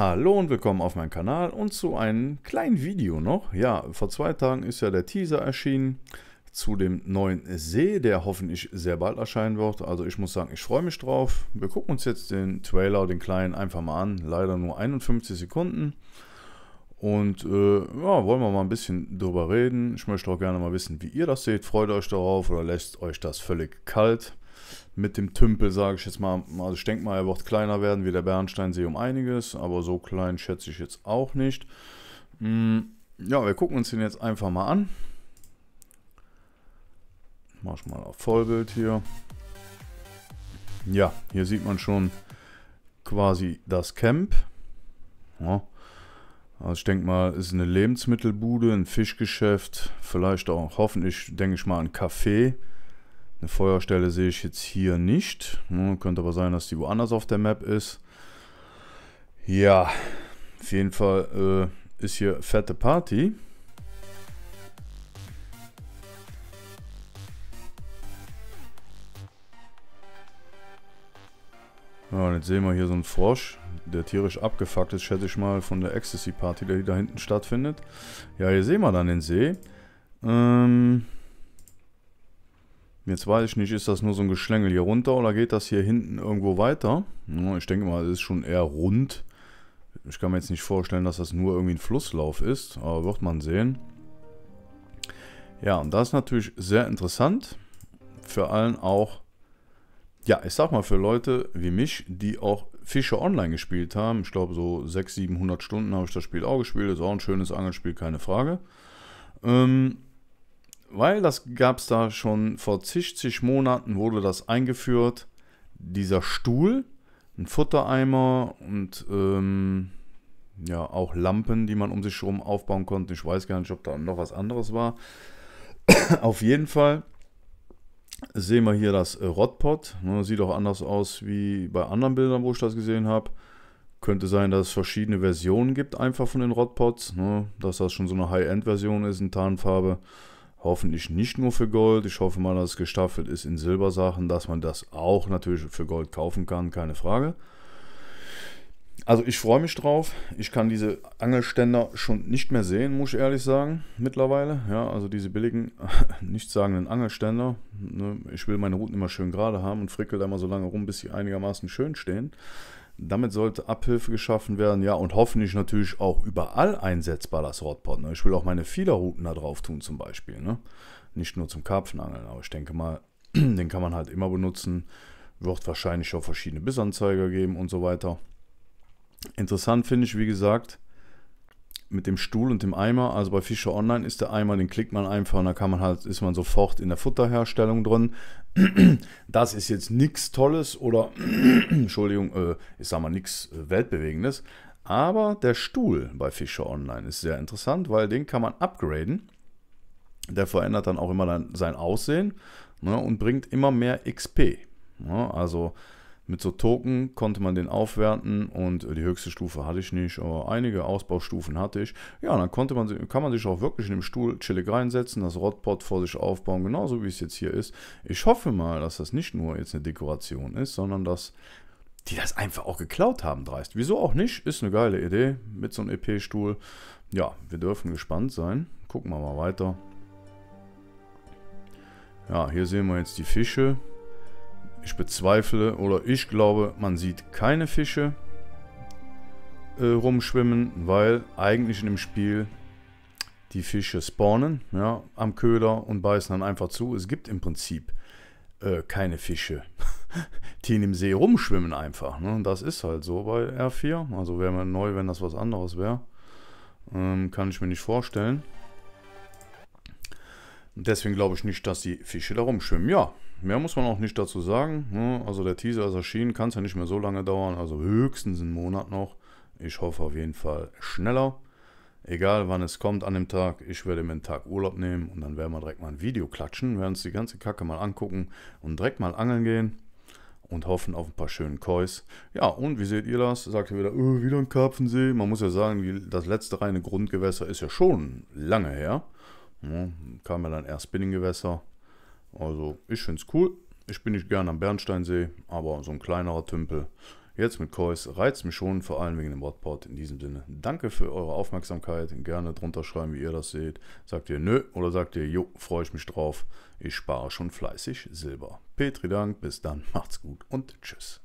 Hallo und willkommen auf meinem Kanal und zu einem kleinen Video noch. Ja, vor zwei Tagen ist ja der Teaser erschienen zu dem neuen See, der hoffentlich sehr bald erscheinen wird. Also ich muss sagen, ich freue mich drauf. Wir gucken uns jetzt den Trailer, den kleinen, einfach mal an. Leider nur 51 Sekunden. Und äh, ja, wollen wir mal ein bisschen drüber reden. Ich möchte auch gerne mal wissen, wie ihr das seht. Freut euch darauf oder lässt euch das völlig kalt? mit dem Tümpel, sage ich jetzt mal. Also ich denke mal, er wird kleiner werden wie der Bernsteinsee um einiges, aber so klein schätze ich jetzt auch nicht. Mm, ja, wir gucken uns den jetzt einfach mal an. Mach ich mal auf Vollbild hier. Ja, hier sieht man schon quasi das Camp. Ja. Also ich denke mal, ist eine Lebensmittelbude, ein Fischgeschäft, vielleicht auch, hoffentlich, denke ich mal, ein Café. Eine Feuerstelle sehe ich jetzt hier nicht. Ne? könnte aber sein, dass die woanders auf der Map ist. Ja, auf jeden Fall äh, ist hier fette Party. Ja, und jetzt sehen wir hier so einen Frosch, der tierisch abgefuckt ist, schätze ich mal, von der Ecstasy-Party, die da hinten stattfindet. Ja, hier sehen wir dann den See. Ähm... Jetzt weiß ich nicht, ist das nur so ein Geschlängel hier runter oder geht das hier hinten irgendwo weiter? Ich denke mal, es ist schon eher rund. Ich kann mir jetzt nicht vorstellen, dass das nur irgendwie ein Flusslauf ist, aber wird man sehen. Ja, und das ist natürlich sehr interessant. Für allen auch, ja, ich sag mal, für Leute wie mich, die auch Fische online gespielt haben. Ich glaube, so 600, 700 Stunden habe ich das Spiel auch gespielt. Ist auch ein schönes Angelspiel, keine Frage. Ähm, weil das gab es da schon vor zig, zig Monaten wurde das eingeführt. Dieser Stuhl, ein Futtereimer und ähm, ja, auch Lampen, die man um sich herum aufbauen konnte. Ich weiß gar nicht, ob da noch was anderes war. Auf jeden Fall sehen wir hier das äh, Rotpot. Ne, sieht auch anders aus wie bei anderen Bildern, wo ich das gesehen habe. Könnte sein, dass es verschiedene Versionen gibt, einfach von den Rotpots. Ne, dass das schon so eine High-End-Version ist in Tarnfarbe. Hoffentlich nicht nur für Gold. Ich hoffe mal, dass es gestaffelt ist in Silbersachen, dass man das auch natürlich für Gold kaufen kann, keine Frage. Also ich freue mich drauf. Ich kann diese Angelständer schon nicht mehr sehen, muss ich ehrlich sagen, mittlerweile. Ja, also diese billigen, nichtssagenden Angelständer. Ne, ich will meine Routen immer schön gerade haben und frickel da immer so lange rum, bis sie einigermaßen schön stehen. Damit sollte Abhilfe geschaffen werden, ja, und hoffentlich natürlich auch überall einsetzbar das Rotpot. Ne? Ich will auch meine Fiederrouten da drauf tun zum Beispiel, ne? Nicht nur zum Karpfenangeln, aber ich denke mal, den kann man halt immer benutzen. Wird wahrscheinlich auch verschiedene Bissanzeiger geben und so weiter. Interessant finde ich, wie gesagt, mit dem Stuhl und dem Eimer. Also bei Fischer Online ist der Eimer, den klickt man einfach und da kann man halt, ist man sofort in der Futterherstellung drin. Das ist jetzt nichts Tolles oder, Entschuldigung, äh, ich sag mal nichts äh, Weltbewegendes. Aber der Stuhl bei Fischer Online ist sehr interessant, weil den kann man upgraden. Der verändert dann auch immer sein Aussehen ne, und bringt immer mehr XP. Ne, also mit so Token konnte man den aufwerten und äh, die höchste Stufe hatte ich nicht, aber einige Ausbaustufen hatte ich. Ja, dann konnte man, kann man sich auch wirklich in dem Stuhl chillig reinsetzen, das Rotpot vor sich aufbauen, genauso wie es jetzt hier ist. Ich hoffe mal, dass das nicht nur jetzt eine Dekoration ist, sondern dass die das einfach auch geklaut haben, dreist. Wieso auch nicht? Ist eine geile Idee mit so einem EP-Stuhl. Ja, wir dürfen gespannt sein. Gucken wir mal weiter. Ja, hier sehen wir jetzt die Fische. Ich bezweifle oder ich glaube, man sieht keine Fische äh, rumschwimmen, weil eigentlich in dem Spiel die Fische spawnen ja, am Köder und beißen dann einfach zu. Es gibt im Prinzip äh, keine Fische, die in dem See rumschwimmen einfach. Ne? Das ist halt so bei R4. Also wäre man neu, wenn das was anderes wäre. Ähm, kann ich mir nicht vorstellen. Deswegen glaube ich nicht, dass die Fische da rumschwimmen. Ja, mehr muss man auch nicht dazu sagen. Ne? Also der Teaser ist erschienen, kann es ja nicht mehr so lange dauern, also höchstens einen Monat noch. Ich hoffe auf jeden Fall schneller. Egal wann es kommt an dem Tag, ich werde mir einen Tag Urlaub nehmen und dann werden wir direkt mal ein Video klatschen, werden uns die ganze Kacke mal angucken und direkt mal angeln gehen und hoffen auf ein paar schönen Kois. Ja, und wie seht ihr das? Sagt ihr wieder, öh, wieder ein Karpfensee. Man muss ja sagen, das letzte reine Grundgewässer ist ja schon lange her. Ja, kam ja dann erst Spinninggewässer. Also ich finde es cool. Ich bin nicht gern am Bernsteinsee, aber so ein kleinerer Tümpel. Jetzt mit Kois reizt mich schon, vor allem wegen dem Wattport. In diesem Sinne, danke für eure Aufmerksamkeit. Gerne drunter schreiben, wie ihr das seht. Sagt ihr nö oder sagt ihr jo, freue ich mich drauf. Ich spare schon fleißig Silber. Petri Dank, bis dann, macht's gut und tschüss.